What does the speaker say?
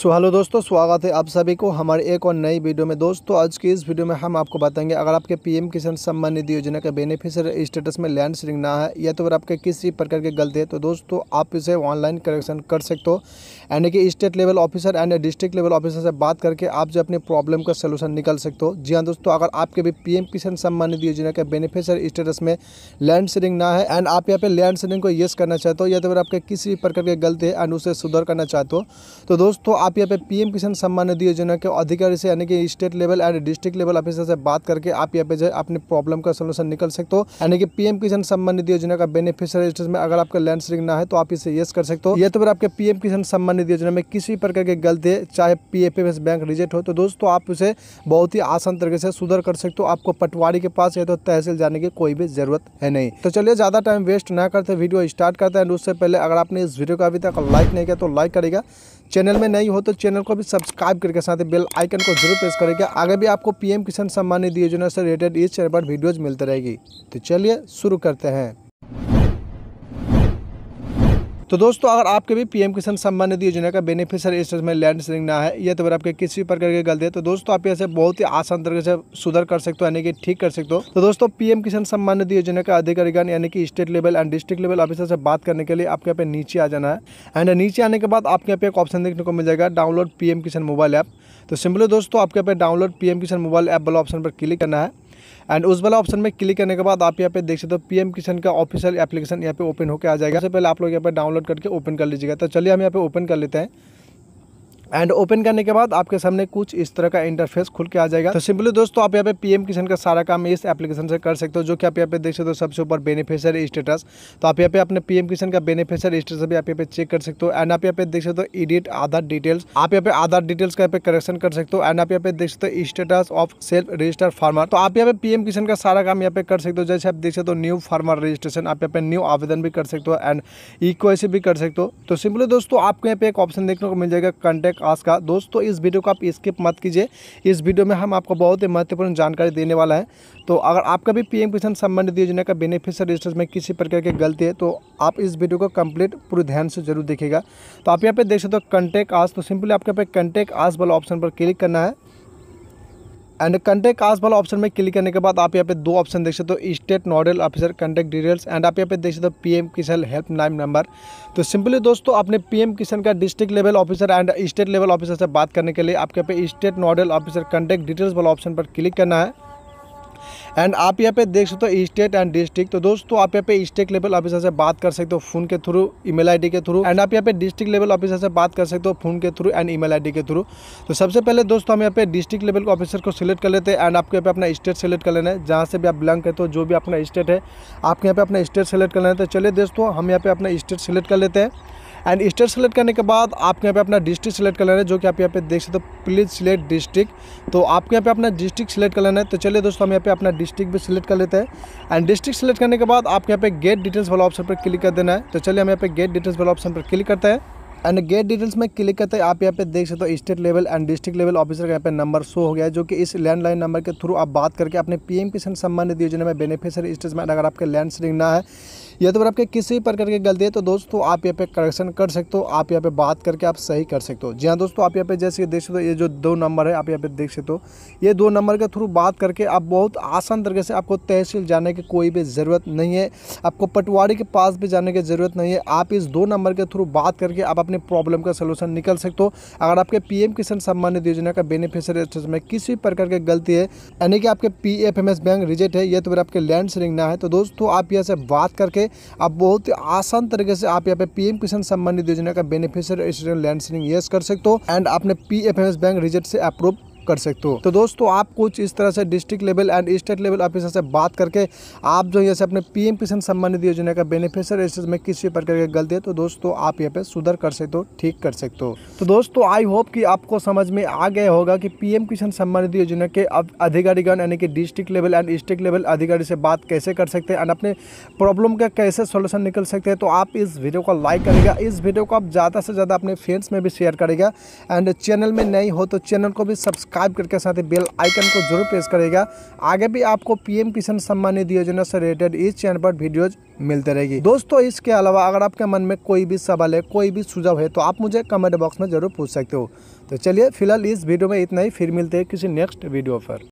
so hello दोस्तों स्वागत है आप सभी को हमारे एक और नई वीडियो में दोस्तों आज की इस वीडियो में हम आपको बताएंगे अगर आपके पीएम किसान सम्मान निधि योजना के बेनिफिशियरी स्टेटस में लैंड श्रिंग ना है या तो फिर आपके किसी प्रकार की गलती है तो दोस्तों आप इसे ऑनलाइन करेक्शन कर सकते हो यानी कि state level officer and district level officer से बात करके आप जो अपनी प्रॉब्लम का सोल्यूशन निकल सकते हो जी हाँ दोस्तों अगर आपके भी पी किसान सम्मान निधि योजना के बेनिफिशियरी स्टेटस में लैंड श्रिंग ना है एंड आप यहाँ पे लैंड श्रिंग को येस करना चाहते हो या तो फिर आपके किसी प्रकार की गलती है एंड उसे सुधार करना चाहते हो तो दोस्तों आप आप यहाँ पे पीएम किसान सम्मान निधि योजना के अधिकारी से यानी कि state level and district level officer से बात करके आप यहाँ पे जो अपने प्रॉब्लम का सोल्यूशन निकल सकते हो यानी कि पीएम किसान सम्मान निधि योजना का बेनिफिशियरी स्टेट में अगर आपका लैंड सीडिंग ना है तो आप इसे यस कर सकते हो या तो फिर आपके पीएम किसान सम्मान निधि योजना में किसी भी प्रकार की गलती है चाहे पी बैंक रिजेक्ट हो तो दोस्तों आप उसे बहुत ही आसान तरीके से सुधर कर सकते हो आपको पटवारी के पास या तो तहसील जाने की कोई भी जरूरत है नहीं तो चलिए ज़्यादा टाइम वेस्ट ना करते वीडियो स्टार्ट करते हैं उससे पहले अगर आपने इस वीडियो को अभी तक लाइक नहीं किया तो लाइक करेगा चैनल में नहीं हो हो तो चैनल को भी सब्सक्राइब करके साथ ही बेल आइकन को जरूर प्रेस करेगा आगे भी आपको पीएम किसान सम्मान निधि योजना से रिलेटेड इस चैनल पर वीडियोज मिलते रहेगी तो चलिए शुरू करते हैं तो दोस्तों अगर आपके भी पीएम किसान सम्मान निधि योजना का बेनिफिशियर इस में लैंड सेलिंग ना है या तो फिर आपके किसी प्रकार की गलती है तो दोस्तों आप यहाँ बहुत ही आसान तरीके से सुधार कर सकते हो यानी कि ठीक कर सकते हो तो दोस्तों पीएम किसान सम्मान निधि योजना का अधिकारीगण यानी कि state level and district level officer से बात करने के लिए आपके यहाँ पे नीचे आ जाना है एंड नीचे आने के बाद आपके यहाँ पे एक ऑप्शन देखने को मिल जाएगा download PM Kisan mobile app तो सिंपली दोस्तों आपके यहाँ पे download PM Kisan mobile app वाला ऑप्शन पर क्लिक करना है एंड उस वाला ऑप्शन में क्लिक करने के बाद आप यहाँ पे देख सकते हो पीएम किसान का ऑफिशियल एप्लीकेशन यहाँ पे ओपन होकर आ जाएगा सबसे पहले आप लोग यहाँ पे डाउनलोड करके ओपन कर लीजिएगा तो चलिए हम यहाँ पे ओपन कर लेते हैं एंड ओपन करने के बाद आपके सामने कुछ इस तरह का इंटरफेस खुल के आ जाएगा तो सिंपली दोस्तों आप यहाँ पे पीएम किसान का सारा काम इस एप्लीकेशन से कर सकते हो जो कि आप यहाँ पे देख सकते हो सबसे ऊपर बेनिफिशियर स्टेटस तो आप यहाँ पे अपने पीएम किसान का बेनिफिशियर स्टेटस भी आप यहाँ पे चेक कर सकते हो एंड आप यहाँ पे देख सकते हो एडिट आधार डिटेल्स आप यहाँ पे आधार डिटेल्स का यहाँ पे करेक्शन कर सकते हो एंड आप यहाँ पे देख सकते हो status of self registered farmer तो आप यहाँ पे पीएम किसान का सारा काम यहाँ पे कर सकते हो जैसे आप देख सकते हो न्यू फार्मर रजिस्ट्रेशन आप यहाँ पे न्यू आवेदन भी कर सकते हो एंड ई भी कर सकते हो तो सिंपली दोस्तों आपको यहाँ पे एक ऑप्शन देखने को मिल जाएगा कंटेक्ट प्रकाश का दोस्तों इस वीडियो को आप स्किप मत कीजिए इस वीडियो में हम आपको बहुत ही महत्वपूर्ण जानकारी देने वाला है तो अगर आपका भी पीएम किसान संबंधित योजना का बेनिफिशियर रजिस्टर में किसी प्रकार की गलती है तो आप इस वीडियो को कंप्लीट पूरे ध्यान से जरूर देखिएगा तो आप यहाँ पर देख सकते हो कंटेक्ट आज तो सिंपली आपके यहाँ पर कंटेक्ट आज वाला ऑप्शन पर क्लिक करना है एंड कंटेक्ट आज वाला ऑप्शन में क्लिक करने के बाद आप यहाँ पे दो ऑप्शन देख सकते हो state nodal officer contact details and आप यहाँ पे देख सकते हो तो पीएम किसान हेल्पलाइन नंबर तो सिंपली दोस्तों अपने पीएम किसान का district level officer and state level officer से बात करने के लिए आपके यहाँ पे state nodal officer contact details वाला ऑप्शन पर क्लिक करना है एंड आप यहाँ पे देख सकते हो स्टेट एंड डिस्ट्रिक्ट तो दोस्तों आप यहाँ पे स्टेट लेवल ऑफिसर से बात कर सकते हो फोन के थ्रू ईमेल आईडी के थ्रू एंड आप यहाँ पे डिस्ट्रिक्ट लेवल ऑफिसर से बात कर सकते हो फोन के थ्रू एंड ईमेल आईडी के थ्रू तो सबसे पहले दोस्तों हम यहाँ पे डिस्ट्रिक्ट लेवल के ऑफिसर को सिलेक्ट कर लेते हैं एंड आपके यहाँ पे अपना स्टेट सेलेक्ट कर लेना है जहाँ से भी आप बिलोंग करते हो जो भी अपना स्टेट है आपके यहाँ पे अपना स्टेट सेलेक्ट कर लेना है तो चलिए दोस्तों हम यहाँ पे अपना स्टेट सेलेक्ट कर लेते हैं एंड स्टेट सेलेक्ट करने के बाद आपके यहाँ पे अपना डिस्ट्रिक्ट सेलेक्ट कर लेना है जो कि आप यहाँ पे देख सकते हो तो प्लीज़ सिलेक्ट डिस्ट्रिक्ट तो आपके यहाँ पे अपना डिस्ट्रिक्ट सेलेक्ट कर लेना है तो चलिए दोस्तों हम यहाँ पे अपना डिस्ट्रिक्ट भी सिलेक्ट कर लेते हैं एंड डिस्ट्रिक्ट सेलेक्ट करने के बाद आपके यहाँ पे गेट डिटेल्स वाला ऑप्शन पर क्लिक कर देना है तो चलिए हम यहाँ पे गेट डिटेल्स वाला ऑप्शन पर क्लिक करते हैं एंड गेट डिटेल्स में क्लिक करते हैं आप यहाँ पे देख सकते हो state level and district level officer का यहाँ पे नंबर शो हो गया है जो कि इस लैंडलाइन नंबर के थ्रू आप बात करके अपने पीएम किसान सम्मान निधि योजना में बेनिफिशियरी में अगर आपके लैंड सीलिंग ना है या तो फिर आपके किसी भी प्रकार की गलती है तो दोस्तों आप यहाँ पे करेक्शन कर सकते हो आप यहाँ पे बात करके आप सही कर सकते हो जी हाँ दोस्तों आप यहाँ पे जैसे देख सकते हो ये जो दो नंबर है आप यहाँ पे देख सकते हो ये दो नंबर के थ्रू बात करके आप बहुत आसान तरीके से आपको तहसील जाने की कोई भी ज़रूरत नहीं है आपको पटवारी के पास भी जाने की ज़रूरत नहीं है आप इस दो नंबर के थ्रू बात करके आप अपने प्रॉब्लम का सोल्यूशन निकल सकते हो अगर आपके पी किसान सम्मान निधि योजना का बेनिफिशियरी स्टेटस में किसी प्रकार की गलती है यानी कि आपके पी बैंक रिजेक्ट है या तो फिर आपके लैंड सेलिंग ना है तो दोस्तों आप यहाँ से बात करके आप बहुत ही आसान तरीके से आप यहाँ पे पीएम किसान सम्मान निधि योजना का beneficiary student land ceiling yes कर सकते हो एंड आपने पी बैंक रिजल्ट से अप्रूव कर सकते हो तो दोस्तों आप कुछ इस तरह से district level and state level officer से बात करके आप जो यहाँ से अपने पीएम किसान संबंधित योजना का बेनिफिशियर स्टेट में किसी प्रकार की गलती है तो दोस्तों आप यहाँ पे सुधर कर सकते हो ठीक कर सकते हो तो दोस्तों आई होप कि आपको समझ में आ गया होगा कि पीएम किसान संबंधित योजना के अधिकारीगण यानी कि district level and state level अधिकारी से बात कैसे कर सकते हैं एंड अपने प्रॉब्लम का कैसे सोल्यूशन निकल सकते हैं तो आप इस वीडियो को लाइक करेगा इस वीडियो को आप ज़्यादा से ज़्यादा अपने फ्रेंड्स में भी शेयर करेगा एंड चैनल में नहीं हो तो चैनल को भी सब्सक्राइब सब्सक्राइब करके साथ ही बेल आइकन को जरूर प्रेस करेगा आगे भी आपको पीएम किसान सम्मान निधि योजना से रिलेटेड इस चैनल पर वीडियोज मिलते रहेगी दोस्तों इसके अलावा अगर आपके मन में कोई भी सवाल है कोई भी सुझाव है तो आप मुझे कमेंट बॉक्स में जरूर पूछ सकते हो तो चलिए फिलहाल इस वीडियो में इतना ही फिर मिलते हैं किसी नेक्स्ट वीडियो पर